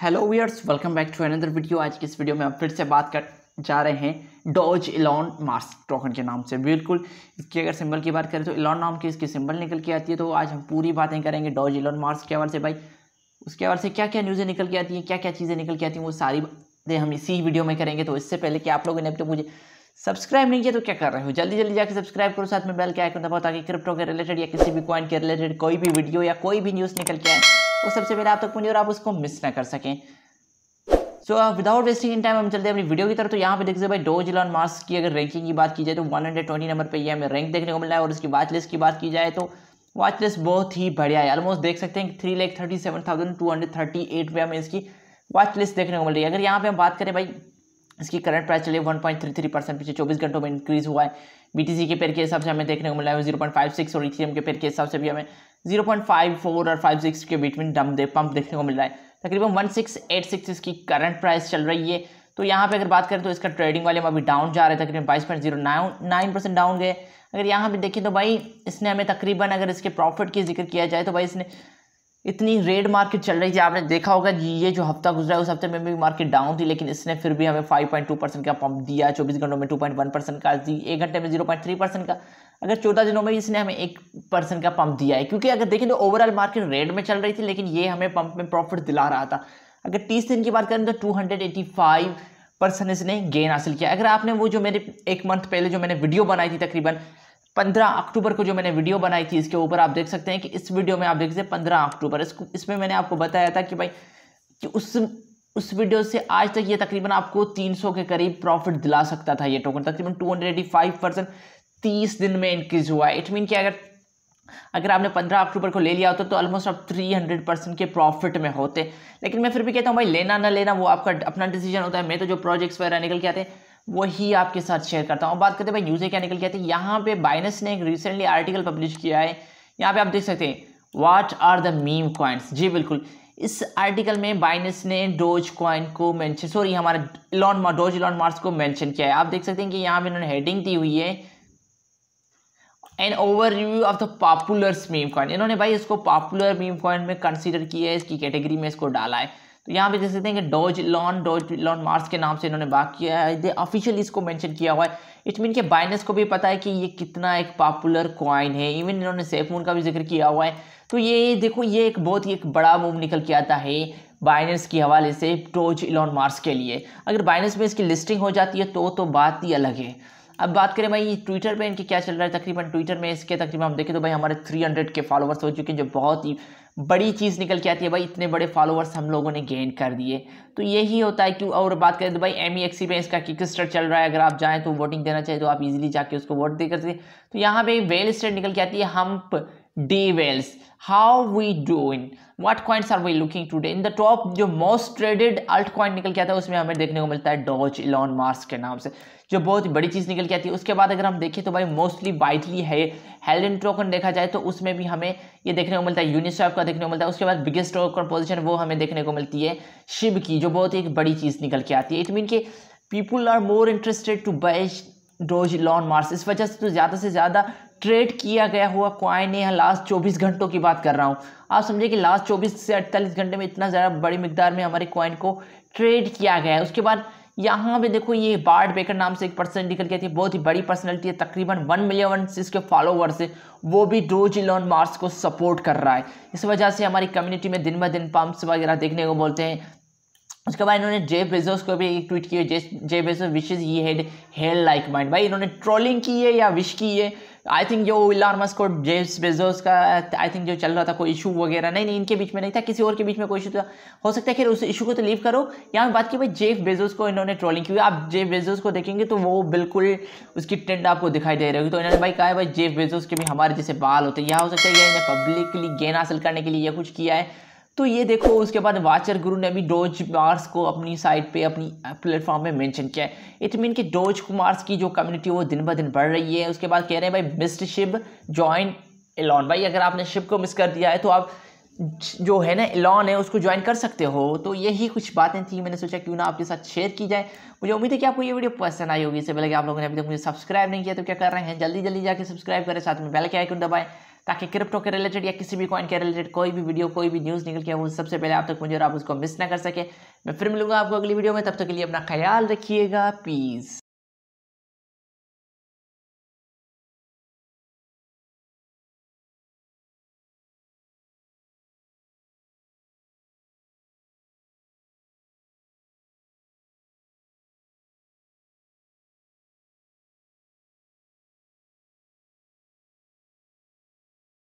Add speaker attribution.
Speaker 1: Hello viewers welcome back to another video आज की इस वीडियो में हम फिर से बात कर जा रहे हैं डॉज इलॉन मार्स टोकन के नाम से बिल्कुल इसकी अगर सिंबल की बात करें तो इलॉन नाम की इसकी सिंबल निकल के आती है तो आज हम पूरी बातें करेंगे डॉज इलॉन मार्स के हवाले से भाई उसके हवाले से क्या क्या न्यूज़ें निकल के आती हैं क्या क्या चीज़ें निकल के आती हैं वो सारी बातें हम इसी वीडियो में करेंगे तो इससे पहले कि आप लोगों ने अब तक मुझे सब्सक्राइब नहीं किया तो क्या कर रहे हो जल्दी जल्दी जाकर सब्सक्राइब करो साथ में बेल के आइकन दबाओ ताकि क्रिप्टो के रिलेटेड या किसी भी कॉइन के रिलेटेड कोई भी वीडियो या कोई भी न्यूज़ निकल के आए वो सबसे पहले आप तक पहुँचे और आप उसको मिस ना कर सकें so without wasting in time हम चलते हैं अपनी वीडियो की तरफ तो यहाँ पे देखते हैं भाई डोज इलॉन मार्स की अगर रैंकिंग की बात की जाए तो 120 नंबर पे ये हमें रैंक देखने को मिला है और उसकी वाच लिस्ट की बात की जाए तो वाच लिस्ट बहुत ही बढ़िया है ऑलमोस्ट देख सकते हैं three lakh thirty seven thousand two hundred thirty eight पे हमें इसकी वाच लिस्ट देखने को मिल रही है अगर यहाँ पे हम बात करें भाई इसकी करंट प्राइस चलिए थ्री परसेंट पीछे चौबीस घंटों में इंक्रीज हुआ है बीटीसी के पेयर के हिसाब से हमें देखने को मिला है सिक्स और इथीएम के पेयर के हिसाब से भी हमें जीरो पॉइंट फाइव फोर और फाइव सिक्स के बीच में डम दे पम्प देखने को मिल रहा है तकरीबन वन सिक्स एट सिक्स इसकी करंट प्राइस चल रही है तो यहाँ पे अगर बात करें तो इसका ट्रेडिंग वाले हम अभी डाउन जा रहे हैं तकरीबन बाईस point zero nine percent down गए अगर यहाँ पे देखें तो भाई इसने हमें तकरीबन अगर इसके प्रॉफिट की जिक्र किया जाए तो भाई इसने इतनी रेड मार्केट चल रही थी आपने देखा होगा ये जो हफ्ता गुजरा है उस हफ्ते में भी मार्केट डाउन थी लेकिन इसने फिर भी हमें 5.2 परसेंट का पंप दिया 24 घंटों में 2.1 परसेंट का दी एक घंटे में 0.3 परसेंट का अगर चौदह दिनों में इसने हमें एक परसेंट का पंप दिया है क्योंकि अगर देखें तो ओवरऑल मार्केट रेड में चल रही थी लेकिन ये हमें पंप में प्रॉफिट दिला रहा था अगर तीस दिन की बात करें तो टू परसेंट इसने गेन हासिल किया अगर आपने वो जो मेरे एक मंथ पहले जो मैंने वीडियो बनाई थी तकरीबन 15 अक्टूबर को जो मैंने वीडियो बनाई थी इसके ऊपर आप देख सकते हैं कि इस वीडियो में आप देख सकते हैं पंद्रह अक्टूबर इसको इसमें मैंने आपको बताया था कि भाई कि उस उस वीडियो से आज तक ये तकरीबन आपको 300 के करीब प्रॉफिट दिला सकता था ये टोकन तकरीबन 285 परसेंट तीस दिन में इंक्रीज हुआ है इट मीन कि अगर अगर आपने 15 अक्टूबर को ले लिया होता तो ऑलमोस्ट आप 300 परसेंट के प्रॉफिट में होते लेकिन मैं फिर भी कहता हूँ भाई लेना ना लेना वो आपका अपना डिसीजन होता है मैं तो जो प्रोजेक्ट्स वगैरह निकल के आते हैं वही आपके साथ शेयर करता हूँ और बात करते हैं भाई यूजे क्या निकल के आते यहाँ पे बाइनस ने एक रिसेंटली आर्टिकल पब्लिश किया है यहाँ पे आप देख सकते हैं what are the meme coins जी बिल्कुल इस आर्टिकल में बाइनस ने डोज कॉइन को मैंशन सॉरी हमारे इलॉन डोज इलॉन मार्स को मैंशन किया है आप देख सकते हैं कि यहाँ पर इन्होंने हेडिंग दी हुई है an overview of the popular meme coin इन्होंने भाई इसको पॉपुलर मीम कॉइन में कंसिडर किया है इसकी कैटेगरी में इसको डाला है तो यहाँ पे देख सकते हैं कि Doge Elon Doge Elon Mars के नाम से इन्होंने बात किया है ऑफिशियली इसको मेंशन किया हुआ है इट मीन के बाइनेस को भी पता है कि ये कितना एक पॉपुलर कॉइन है इवन इन्होंने सेफ मून का भी जिक्र किया हुआ है तो ये देखो ये एक बहुत ही एक बड़ा मूव निकल के आता है बाइनेंस के हवाले से टोज इलॉन मार्स के लिए अगर बाइनेंस में इसकी लिस्टिंग हो जाती है तो तो बात ही अलग है अब बात करें भाई ट्विटर पे इनके क्या चल रहा है तकरीबन ट्विटर में इसके तकरीबन हम देखें तो भाई हमारे 300 के फॉलोवर्स हो चुके हैं जो बहुत ही बड़ी चीज़ निकल के आती है भाई इतने बड़े फॉलोवर्स हम लोगों ने गेन कर दिए तो यही होता है कि और बात करें तो भाई एम ई में इसका किक स्टार्ट चल रहा है अगर आप जाएँ तो वोटिंग देना चाहिए तो आप इजीली जाके उसको वोट दे कर सकते तो यहाँ पर वेल स्टेट निकल के आती है हम D wells. How we doing? What coins are we looking today? In the top जो मोस्ट ट्रेडेड अल्ट क्वाइंट निकल के आता है उसमें हमें देखने को मिलता है डॉज इलॉन मार्स के नाम से जो बहुत ही बड़ी चीज़ निकल के आती है उसके बाद अगर हम देखें तो भाई मोस्टली बाइटली है हेल्डन टोकन देखा जाए तो उसमें भी हमें ये देखने को मिलता है यूनिस्वैप का देखने को मिलता है उसके बाद बिगेस्ट टोकन पोजिशन वो हमें देखने को मिलती है शिव की जो बहुत ही एक बड़ी चीज़ निकल के आती है इट मीन के people are more interested to buy Doge Elon Mars इस वजह से तो ज़्यादा से ज़्यादा ट्रेड किया गया हुआ क्वाइन है लास्ट 24 घंटों की बात कर रहा हूँ आप समझिए कि लास्ट 24 से 48 घंटे में इतना ज़्यादा बड़ी मकदार में हमारे क्वाइन को ट्रेड किया गया है उसके बाद यहाँ पे देखो ये बार्ड बेकर नाम से एक पर्सन निकल गया थी बहुत ही बड़ी पर्सनैलिटी है तकरीबन वन मिलियन इसके फॉलोवर्स है वो भी डोज इलॉन मार्स को सपोर्ट कर रहा है इस वजह से हमारी कम्युनिटी में दिन ब दिन पम्प्स वगैरह देखने को बोलते हैं उसके बाद इन्होंने जे बेजोस को भी एक ट्वीट किया J J Bezos wishes he had hell like mind भाई इन्होंने ट्रोलिंग की है या विश की है आई थिंक जो इलान मस्क और जेम्स बेजोस का आई थिंक जो चल रहा था कोई इशू वगैरह नहीं नहीं इनके बीच में नहीं था किसी और के बीच में कोई इशू था हो सकता है खेल उस इशू को तो लीव करो यहाँ बात की भाई जेफ बेजोस को इन्होंने ट्रोलिंग की आप जेफ बेजोस को देखेंगे तो वो बिल्कुल उसकी ट्रेंड आपको दिखाई दे रही होगी तो इन्होंने भाई कहा है भाई जेफ बेजोस के भी हमारे जैसे बाल होते हैं यह हो सकता है कि इन्हें पब्लिकली गेन हासिल करने के लिए यह कुछ किया है तो ये देखो उसके बाद वाचर गुरु ने भी डोज मार्स को अपनी साइट पे अपनी प्लेटफॉर्म में मेंशन किया है इट मीन कि डोज मार्स की जो कम्युनिटी वो दिन ब दिन बढ़ रही है उसके बाद कह रहे हैं भाई मिस्ट शिव ज्वाइन एलॉन भाई अगर आपने शिव को मिस कर दिया है तो आप जो है ना एलॉन है उसको ज्वाइन कर सकते हो तो यही कुछ बातें थी मैंने सोचा क्यों ना आपके साथ शेयर की जाए मुझे उम्मीद है कि आपको ये वीडियो पसंद आई होगी इससे पहले कि आप लोगों ने अभी तक मुझे सब्सक्राइब नहीं किया तो क्या कर रहे हैं जल्दी जल्दी जाकर सब्सक्राइब करें साथ में बेल के आइकन दबाएं ताकि क्रिप्टो के रिलेटेड या किसी भी कॉइन के रिलेटेड कोई भी वीडियो कोई भी न्यूज़ निकल के वो सबसे पहले आप तक मुझे और आप उसको मिस ना कर सके मैं फिर मिलूंगा आपको अगली वीडियो में तब तक के लिए अपना ख्याल रखिएगा प्लीज़